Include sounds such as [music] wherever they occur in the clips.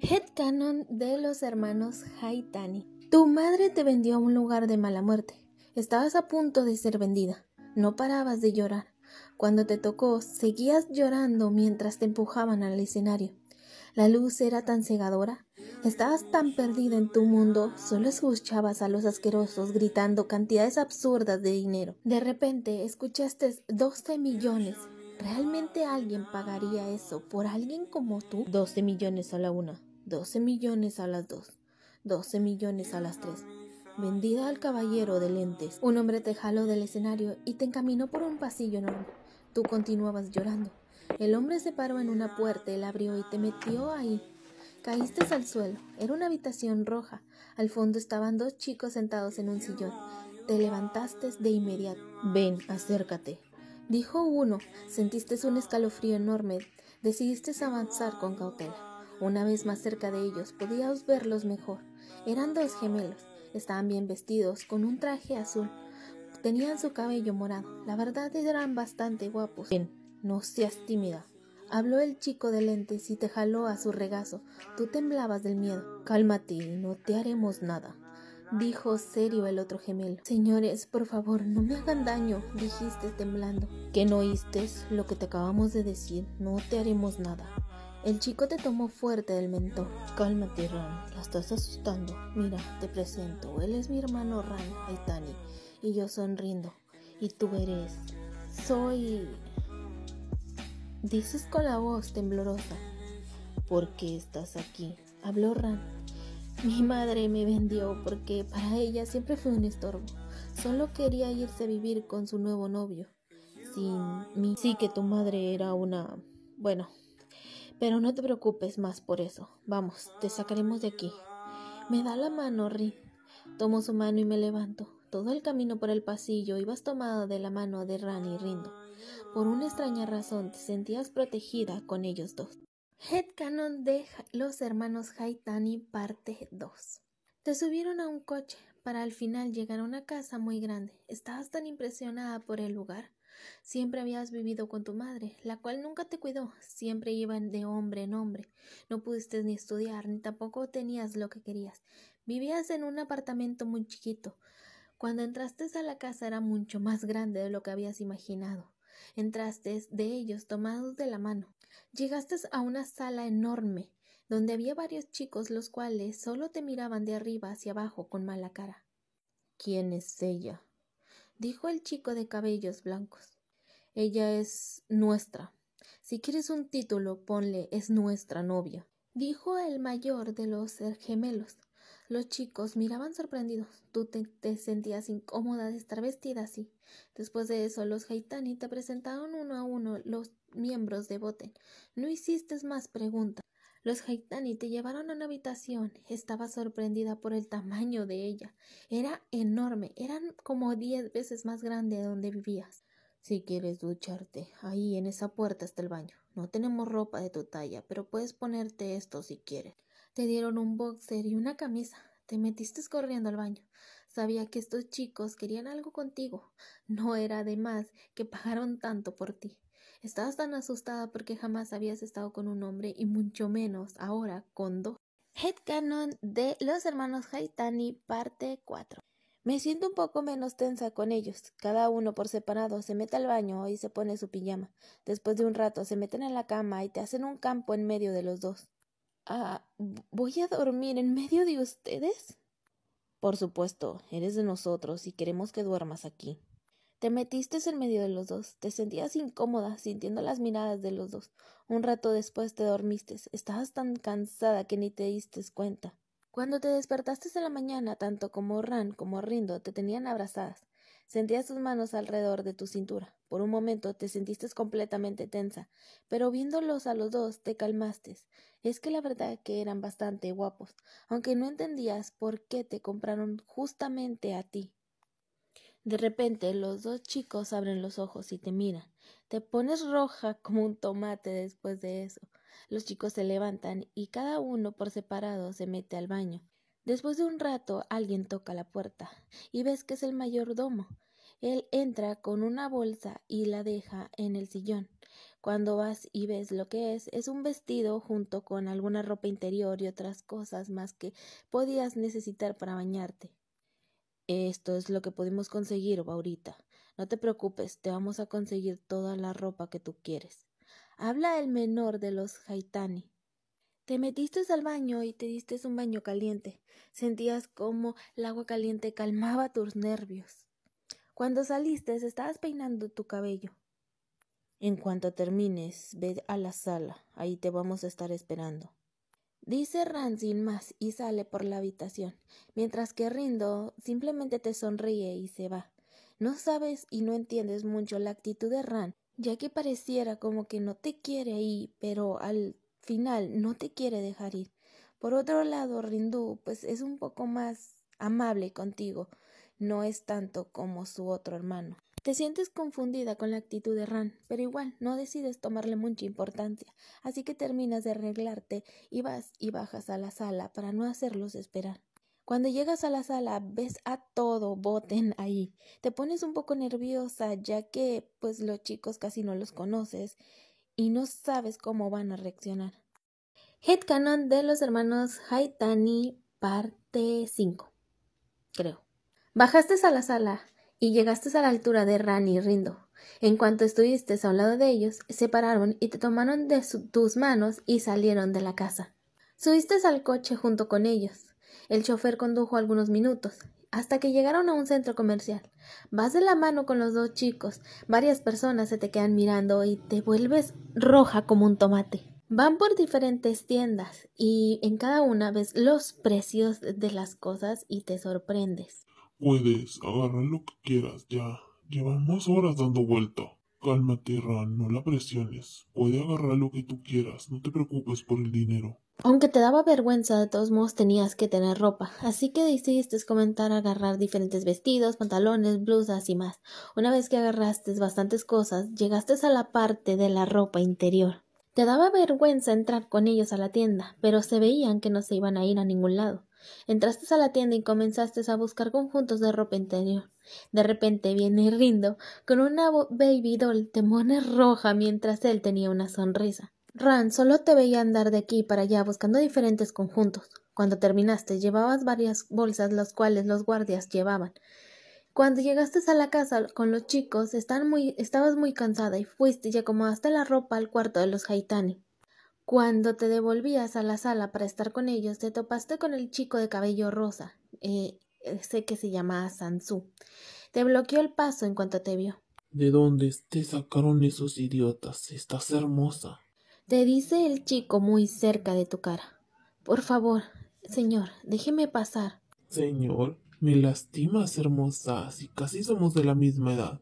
Headcanon de los hermanos Haitani. Tu madre te vendió a un lugar de mala muerte. Estabas a punto de ser vendida. No parabas de llorar. Cuando te tocó, seguías llorando mientras te empujaban al escenario. La luz era tan cegadora. Estabas tan perdida en tu mundo, solo escuchabas a los asquerosos gritando cantidades absurdas de dinero. De repente escuchaste 12 millones. ¿Realmente alguien pagaría eso por alguien como tú? 12 millones a la una. 12 millones a las 2, 12 millones a las 3. Vendida al caballero de lentes, un hombre te jaló del escenario y te encaminó por un pasillo enorme. Tú continuabas llorando. El hombre se paró en una puerta la abrió y te metió ahí. Caíste al suelo. Era una habitación roja. Al fondo estaban dos chicos sentados en un sillón. Te levantaste de inmediato. Ven, acércate. Dijo uno. Sentiste un escalofrío enorme. Decidiste avanzar con cautela. Una vez más cerca de ellos podías verlos mejor. Eran dos gemelos. Estaban bien vestidos, con un traje azul. Tenían su cabello morado. La verdad eran bastante guapos. no seas tímida. Habló el chico de lentes y te jaló a su regazo. Tú temblabas del miedo. Cálmate no te haremos nada. Dijo serio el otro gemelo. Señores, por favor, no me hagan daño, dijiste temblando. ¿Que no oíste lo que te acabamos de decir? No te haremos nada. El chico te tomó fuerte del mentón. Cálmate, Ran. la estás asustando. Mira, te presento. Él es mi hermano Ran Aitani. Y yo sonriendo. Y tú eres. Soy. Dices con la voz temblorosa. ¿Por qué estás aquí? Habló Ran. Mi madre me vendió porque para ella siempre fue un estorbo. Solo quería irse a vivir con su nuevo novio. Sin mí. Sí que tu madre era una... Bueno, pero no te preocupes más por eso. Vamos, te sacaremos de aquí. Me da la mano, Rin. Tomo su mano y me levanto. Todo el camino por el pasillo ibas tomado de la mano de Rani y Rindo. Por una extraña razón te sentías protegida con ellos dos. Headcanon de los hermanos Haitani, parte 2. Te subieron a un coche para al final llegar a una casa muy grande. Estabas tan impresionada por el lugar Siempre habías vivido con tu madre, la cual nunca te cuidó, siempre iban de hombre en hombre. No pudiste ni estudiar, ni tampoco tenías lo que querías. Vivías en un apartamento muy chiquito. Cuando entraste a la casa era mucho más grande de lo que habías imaginado. Entraste de ellos tomados de la mano. Llegaste a una sala enorme, donde había varios chicos los cuales solo te miraban de arriba hacia abajo con mala cara. ¿Quién es ella? dijo el chico de cabellos blancos. Ella es nuestra. Si quieres un título, ponle es nuestra novia, dijo el mayor de los eh, gemelos. Los chicos miraban sorprendidos. Tú te, sentías incómoda de estar vestida así. Después de eso, los Haitani te presentaron uno a uno los miembros de Boten. No hiciste más preguntas. Los Haitani te llevaron a una habitación. Estaba sorprendida por el tamaño de ella. Era enorme, eran como diez veces más grande de donde vivías. Si quieres ducharte, ahí en esa puerta está el baño. No tenemos ropa de tu talla, pero puedes ponerte esto si quieres. Te dieron un boxer y una camisa. Te metiste corriendo al baño. Sabía que estos chicos querían algo contigo. No era de más que pagaron tanto por ti. Estabas tan asustada porque jamás habías estado con un hombre y mucho menos ahora con dos. Headcanon de los hermanos Haitani, parte 4. Me siento un poco menos tensa con ellos. Cada uno por separado se mete al baño y se pone su pijama. Después de un rato se meten en la cama y te hacen un campo en medio de los dos. Ah, ¿voy a dormir en medio de ustedes? Por supuesto, eres de nosotros y queremos que duermas aquí. Te metiste en medio de los dos, te sentías incómoda, sintiendo las miradas de los dos. Un rato después te dormiste, estabas tan cansada que ni te diste cuenta. Cuando te despertaste en la mañana, tanto como Ran como Rindo te tenían abrazadas. Sentías sus manos alrededor de tu cintura. Por un momento te sentiste completamente tensa, pero viéndolos a los dos te calmaste. Es que la verdad que eran bastante guapos, aunque no entendías por qué te compraron justamente a ti. De repente los dos chicos abren los ojos y te miran. Te pones roja [laughs] como un tomate después de eso. Los chicos se levantan y cada uno por separado se mete al baño. Después de un rato alguien toca la puerta y ves que es el mayordomo. Él entra con una bolsa y la deja en el sillón. Cuando vas y ves lo que es, es un vestido junto con alguna ropa interior y otras cosas más que podías necesitar para bañarte. Esto es lo que pudimos conseguir, Baurita. No te preocupes, te vamos a conseguir toda la ropa que tú quieres. Habla el menor de los Haitani. Te metiste al baño y te diste un baño caliente. Sentías como el agua caliente calmaba tus nervios. Cuando saliste, estabas peinando tu cabello. En cuanto termines, ve a la sala. Ahí te vamos a estar esperando. Dice Ran sin más y sale por la habitación, mientras que Rindo simplemente te sonríe y se va. No sabes y no entiendes mucho la actitud de Ran, ya que pareciera como que no te quiere ir, pero al final no te quiere dejar ir. Por otro lado, Rindú pues es un poco más amable contigo, no es tanto como su otro hermano. Te sientes confundida con la actitud de Ran, pero igual no decides tomarle mucha importancia, así que terminas de arreglarte y vas y bajas a la sala para no hacerlos esperar. Cuando llegas a la sala ves a todo boten ahí. Te pones un poco nerviosa ya que pues los chicos casi no los conoces y no sabes cómo van a reaccionar. Headcanon de los hermanos Haitani parte 5. Creo. Bajaste a la sala y llegaste a la altura de Rani y Rindo. En cuanto estuviste a un lado de ellos, se pararon y te tomaron de tus manos y salieron de la casa. Subiste al coche junto con ellos. El chofer condujo algunos minutos, hasta que llegaron a un centro comercial. Vas de la mano con los dos chicos, varias personas se te quedan mirando y te vuelves roja como un tomate. Van por diferentes tiendas y en cada una ves los precios de las cosas y te sorprendes. Puedes, agarrar lo que quieras, ya. Llevamos horas dando vuelta. Cálmate, Ran, no la presiones. Puede agarrar lo que tú quieras, no te preocupes por el dinero. Aunque te daba vergüenza, de todos modos tenías que tener ropa, así que decidiste comentar agarrar diferentes vestidos, pantalones, blusas y más. Una vez que agarraste bastantes cosas, llegaste a la parte de la ropa interior. Te daba vergüenza entrar con ellos a la tienda, pero se veían que no se iban a ir a ningún lado. Entraste a la tienda y comenzaste a buscar conjuntos de ropa interior. De repente viene Rindo con una baby doll de mona roja mientras él tenía una sonrisa. Ran solo te veía andar de aquí para allá buscando diferentes conjuntos. Cuando terminaste llevabas varias bolsas las cuales los guardias llevaban. Cuando llegaste a la casa con los chicos, estabas muy cansada y fuiste y acomodaste la ropa al cuarto de los Haitani. Cuando te devolvías a la sala para estar con ellos, te topaste con el chico de cabello rosa, eh, sé que se llamaba Sansú. Te bloqueó el paso en cuanto te vio. ¿De dónde te sacaron esos idiotas? Estás hermosa. Te dice el chico muy cerca de tu cara. Por favor, señor, déjeme pasar. Señor, me lastimas, hermosa, si casi somos de la misma edad.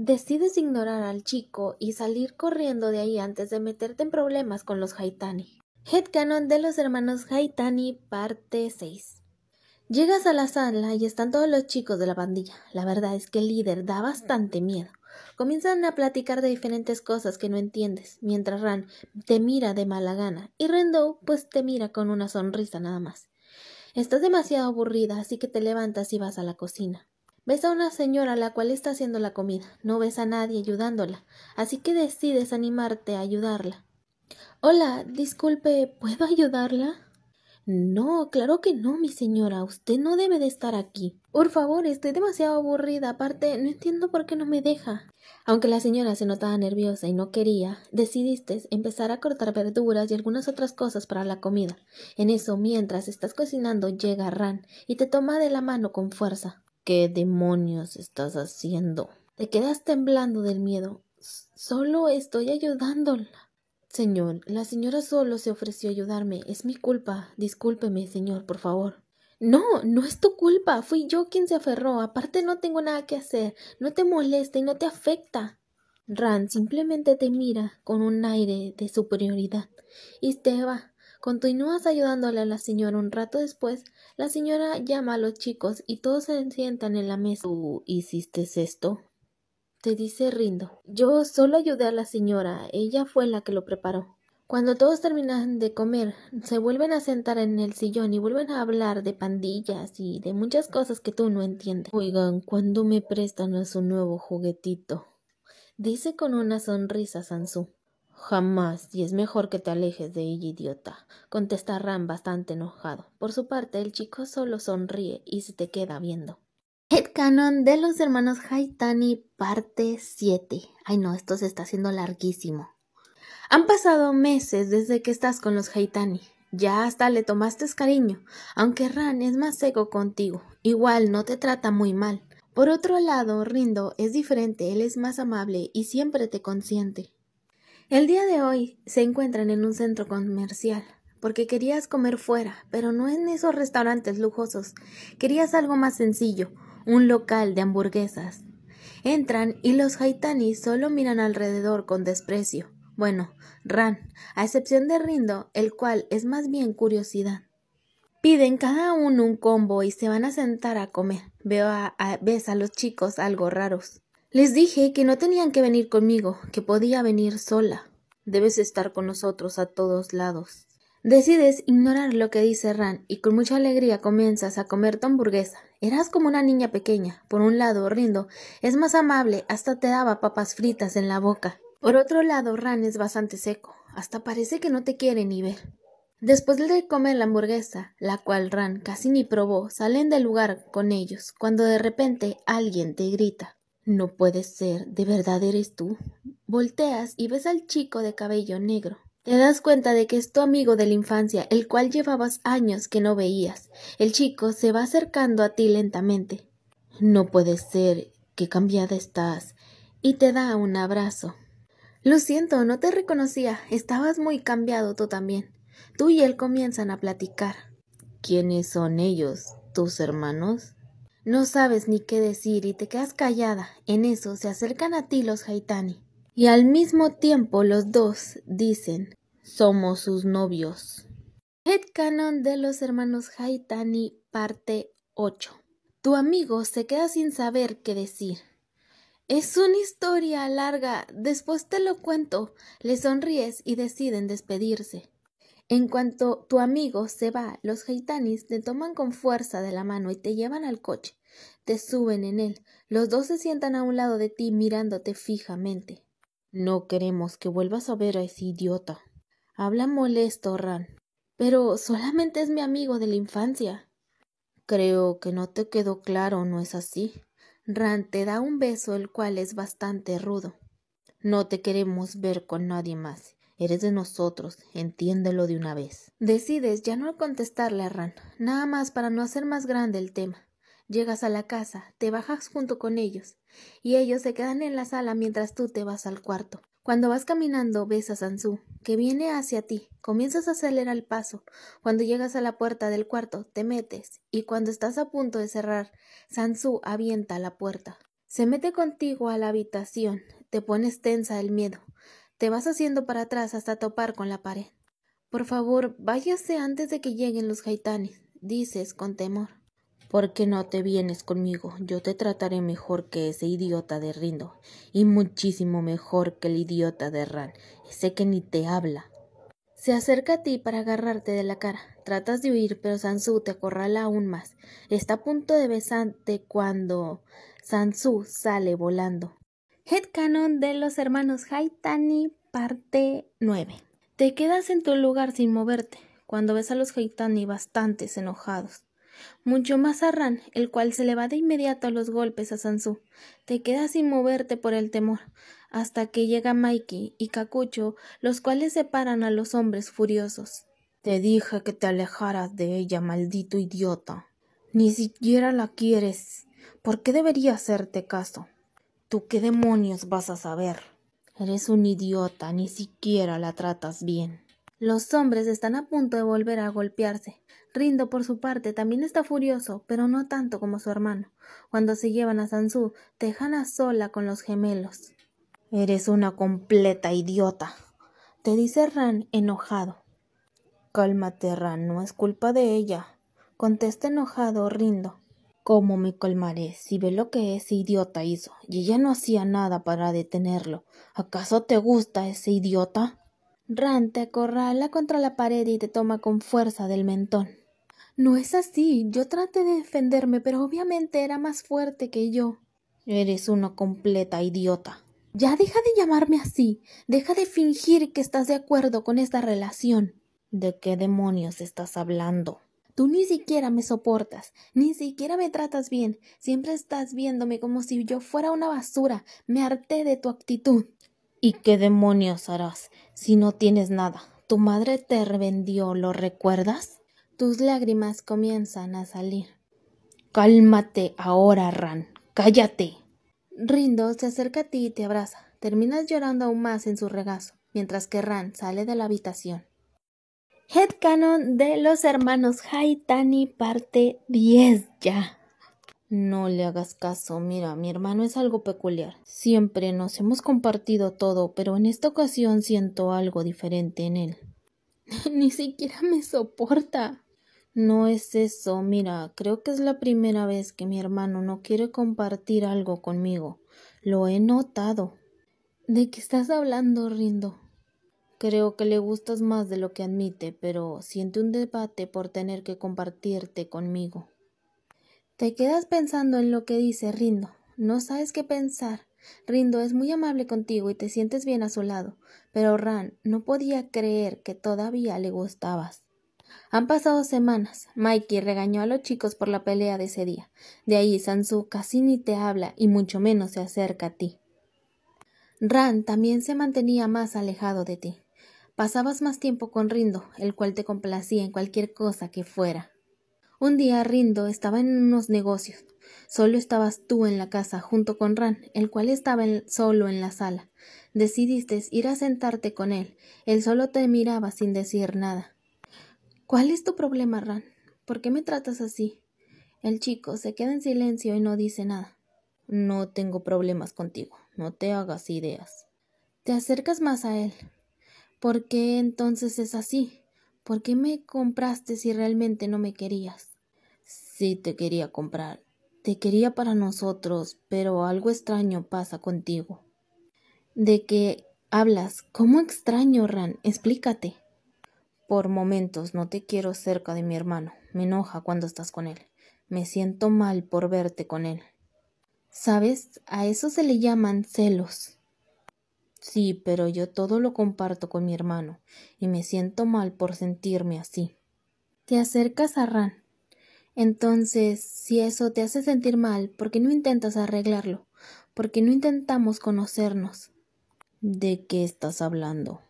Decides ignorar al chico y salir corriendo de ahí antes de meterte en problemas con los Haitani. Headcanon de los hermanos Haitani, parte 6. Llegas a la sala y están todos los chicos de la pandilla. La verdad es que el líder da bastante miedo. Comienzan a platicar de diferentes cosas que no entiendes, mientras Ran te mira de mala gana y Rendo pues te mira con una sonrisa nada más. Estás demasiado aburrida, así que te levantas y vas a la cocina. Ves a una señora la cual está haciendo la comida, no ves a nadie ayudándola, así que decides animarte a ayudarla. Hola, disculpe, ¿puedo ayudarla? No, claro que no, mi señora, usted no debe de estar aquí. Por favor, estoy demasiado aburrida, aparte no entiendo por qué no me deja. Aunque la señora se notaba nerviosa y no quería, decidiste empezar a cortar verduras y algunas otras cosas para la comida. En eso, mientras estás cocinando, llega Ran y te toma de la mano con fuerza. ¿Qué demonios estás haciendo? Te quedas temblando del miedo. Solo estoy ayudándola. Señor, la señora solo se ofreció a ayudarme. Es mi culpa. Discúlpeme, señor, por favor. No, no es tu culpa. Fui yo quien se aferró. Aparte no tengo nada que hacer. No te molesta y no te afecta. Ran simplemente te mira con un aire de superioridad. Y Continúas ayudándole a la señora un rato después. La señora llama a los chicos y todos se sientan en la mesa. ¿Tú hiciste esto? Te dice Rindo. Yo solo ayudé a la señora. Ella fue la que lo preparó. Cuando todos terminan de comer, se vuelven a sentar en el sillón y vuelven a hablar de pandillas y de muchas cosas que tú no entiendes. Oigan, cuando me prestan a su nuevo juguetito? Dice con una sonrisa Sansú. Jamás, y es mejor que te alejes de ella, idiota, contesta Ran bastante enojado. Por su parte, el chico solo sonríe y se te queda viendo. Headcanon de los hermanos Haitani, parte 7. Ay no, esto se está haciendo larguísimo. Han pasado meses desde que estás con los Haitani. Ya hasta le tomaste cariño, aunque Ran es más seco contigo. Igual no te trata muy mal. Por otro lado, Rindo es diferente, él es más amable y siempre te consiente. El día de hoy se encuentran en un centro comercial porque querías comer fuera, pero no en esos restaurantes lujosos. Querías algo más sencillo, un local de hamburguesas. Entran y los haitanis solo miran alrededor con desprecio. Bueno, Ran, a excepción de Rindo, el cual es más bien curiosidad. Piden cada uno un combo y se van a sentar a comer. Veo a, a ves a los chicos algo raros. Les dije que no tenían que venir conmigo, que podía venir sola. Debes estar con nosotros a todos lados. Decides ignorar lo que dice Ran y con mucha alegría comienzas a comer tu hamburguesa. Eras como una niña pequeña, por un lado rindo, es más amable, hasta te daba papas fritas en la boca. Por otro lado, Ran es bastante seco, hasta parece que no te quiere ni ver. Después de comer la hamburguesa, la cual Ran casi ni probó, salen del lugar con ellos, cuando de repente alguien te grita. No puede ser, de verdad eres tú. Volteas y ves al chico de cabello negro. Te das cuenta de que es tu amigo de la infancia, el cual llevabas años que no veías. El chico se va acercando a ti lentamente. No puede ser, qué cambiada estás. Y te da un abrazo. Lo siento, no te reconocía. Estabas muy cambiado tú también. Tú y él comienzan a platicar. ¿Quiénes son ellos? ¿Tus hermanos? No sabes ni qué decir y te quedas callada. En eso se acercan a ti los Haitani. Y al mismo tiempo los dos dicen, somos sus novios. Headcanon de los hermanos Haitani, parte 8. Tu amigo se queda sin saber qué decir. Es una historia larga, después te lo cuento. Le sonríes y deciden despedirse. En cuanto tu amigo se va, los haitanis te toman con fuerza de la mano y te llevan al coche te suben en él. Los dos se sientan a un lado de ti mirándote fijamente. No queremos que vuelvas a ver a ese idiota. Habla molesto, Ran. Pero solamente es mi amigo de la infancia. Creo que no te quedó claro, ¿no es así? Ran te da un beso el cual es bastante rudo. No te queremos ver con nadie más. Eres de nosotros, entiéndelo de una vez. Decides ya no contestarle a Ran, nada más para no hacer más grande el tema. Llegas a la casa, te bajas junto con ellos, y ellos se quedan en la sala mientras tú te vas al cuarto. Cuando vas caminando ves a Sansú, que viene hacia ti, comienzas a acelerar el paso. Cuando llegas a la puerta del cuarto, te metes, y cuando estás a punto de cerrar, Sansú avienta la puerta. Se mete contigo a la habitación, te pones tensa el miedo, te vas haciendo para atrás hasta topar con la pared. Por favor, váyase antes de que lleguen los jaitanes, dices con temor. ¿Por qué no te vienes conmigo? Yo te trataré mejor que ese idiota de Rindo, y muchísimo mejor que el idiota de Ran, Sé que ni te habla. Se acerca a ti para agarrarte de la cara. Tratas de huir, pero Sansu te acorrala aún más. Está a punto de besarte cuando Sansu sale volando. Headcanon de los hermanos Haitani, parte 9. Te quedas en tu lugar sin moverte, cuando ves a los Haitani bastantes enojados. Mucho más a Ran, el cual se le va de inmediato a los golpes a Sansú. Te quedas sin moverte por el temor, hasta que llega Mikey y Cacucho, los cuales separan a los hombres furiosos. Te dije que te alejaras de ella, maldito idiota. Ni siquiera la quieres. ¿Por qué debería hacerte caso? ¿Tú qué demonios vas a saber? Eres un idiota, ni siquiera la tratas bien. Los hombres están a punto de volver a golpearse, Rindo, por su parte, también está furioso, pero no tanto como su hermano, cuando se llevan a Sansu, a sola con los gemelos. Eres una completa idiota, te dice Ran enojado. Cálmate, Ran, no es culpa de ella, contesta enojado Rindo. ¿Cómo me colmaré si ve lo que ese idiota hizo y ella no hacía nada para detenerlo? ¿Acaso te gusta ese idiota? Ran te acorrala contra la pared y te toma con fuerza del mentón. No es así. Yo traté de defenderme, pero obviamente era más fuerte que yo. Eres una completa idiota. Ya deja de llamarme así. Deja de fingir que estás de acuerdo con esta relación. ¿De qué demonios estás hablando? Tú ni siquiera me soportas, ni siquiera me tratas bien, siempre estás viéndome como si yo fuera una basura. Me harté de tu actitud. ¿Y qué demonios harás si no tienes nada? Tu madre te revendió, ¿lo recuerdas? Tus lágrimas comienzan a salir. Cálmate ahora, Ran. Cállate. Rindo se acerca a ti y te abraza. Terminas llorando aún más en su regazo, mientras que Ran sale de la habitación. Headcanon de los hermanos Haitani, parte 10 ya. No le hagas caso, mira, mi hermano es algo peculiar. Siempre nos hemos compartido todo, pero en esta ocasión siento algo diferente en él. [laughs] Ni siquiera me soporta. No es eso, mira, creo que es la primera vez que mi hermano no quiere compartir algo conmigo. Lo he notado. ¿De qué estás hablando, Rindo? Creo que le gustas más de lo que admite, pero siente un debate por tener que compartirte conmigo. Te quedas pensando en lo que dice Rindo. No sabes qué pensar. Rindo es muy amable contigo y te sientes bien a su lado, pero Ran no podía creer que todavía le gustabas. Han pasado semanas. Mikey regañó a los chicos por la pelea de ese día. De ahí Sansu casi ni te habla y mucho menos se acerca a ti. Ran también se mantenía más alejado de ti. Pasabas más tiempo con Rindo, el cual te complacía en cualquier cosa que fuera. Un día Rindo estaba en unos negocios. Solo estabas tú en la casa junto con Ran, el cual estaba solo en la sala. Decidiste ir a sentarte con él. Él solo te miraba sin decir nada. ¿Cuál es tu problema, Ran? ¿Por qué me tratas así? El chico se queda en silencio y no dice nada. No tengo problemas contigo, no te hagas ideas. Te acercas más a él. ¿Por qué entonces es así? ¿Por qué me compraste si realmente no me querías? Sí te quería comprar, te quería para nosotros, pero algo extraño pasa contigo. ¿De qué hablas? ¿Cómo extraño, Ran? Explícate. Por momentos no te quiero cerca de mi hermano. Me enoja cuando estás con él. Me siento mal por verte con él. ¿Sabes? A eso se le llaman celos. Sí, pero yo todo lo comparto con mi hermano y me siento mal por sentirme así. Te acercas a Ran. Entonces, si eso te hace sentir mal, ¿por qué no intentas arreglarlo? ¿Por qué no intentamos conocernos? ¿De qué estás hablando?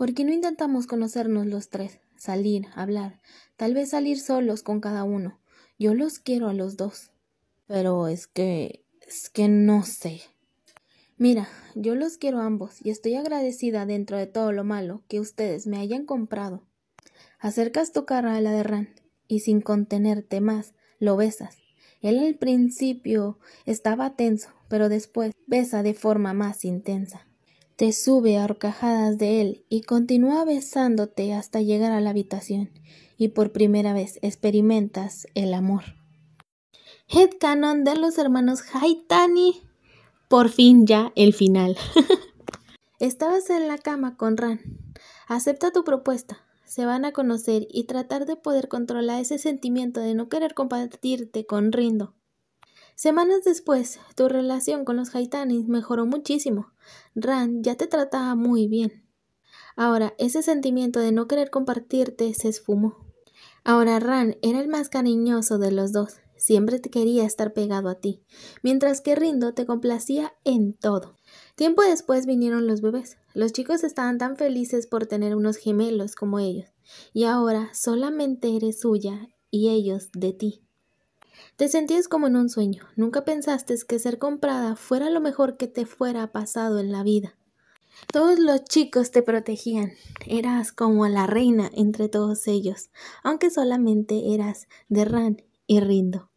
¿Por qué no intentamos conocernos los tres? Salir, hablar, tal vez salir solos con cada uno. Yo los quiero a los dos. Pero es que... es que no sé. Mira, yo los quiero a ambos y estoy agradecida dentro de todo lo malo que ustedes me hayan comprado. Acercas tu cara a la de Ran y sin contenerte más, lo besas. Él al principio estaba tenso, pero después besa de forma más intensa. Te sube a horcajadas de él y continúa besándote hasta llegar a la habitación y por primera vez experimentas el amor. Headcanon de los hermanos Haitani. Por fin ya el final. [laughs] Estabas en la cama con Ran. Acepta tu propuesta. Se van a conocer y tratar de poder controlar ese sentimiento de no querer compartirte con Rindo. Semanas después, tu relación con los Haitanis mejoró muchísimo. Ran ya te trataba muy bien. Ahora, ese sentimiento de no querer compartirte se esfumó. Ahora Ran era el más cariñoso de los dos. Siempre quería estar pegado a ti, mientras que Rindo te complacía en todo. Tiempo después vinieron los bebés. Los chicos estaban tan felices por tener unos gemelos como ellos, y ahora solamente eres suya y ellos de ti. Te sentías como en un sueño, nunca pensaste que ser comprada fuera lo mejor que te fuera pasado en la vida. Todos los chicos te protegían, eras como la reina entre todos ellos, aunque solamente eras de Ran y Rindo.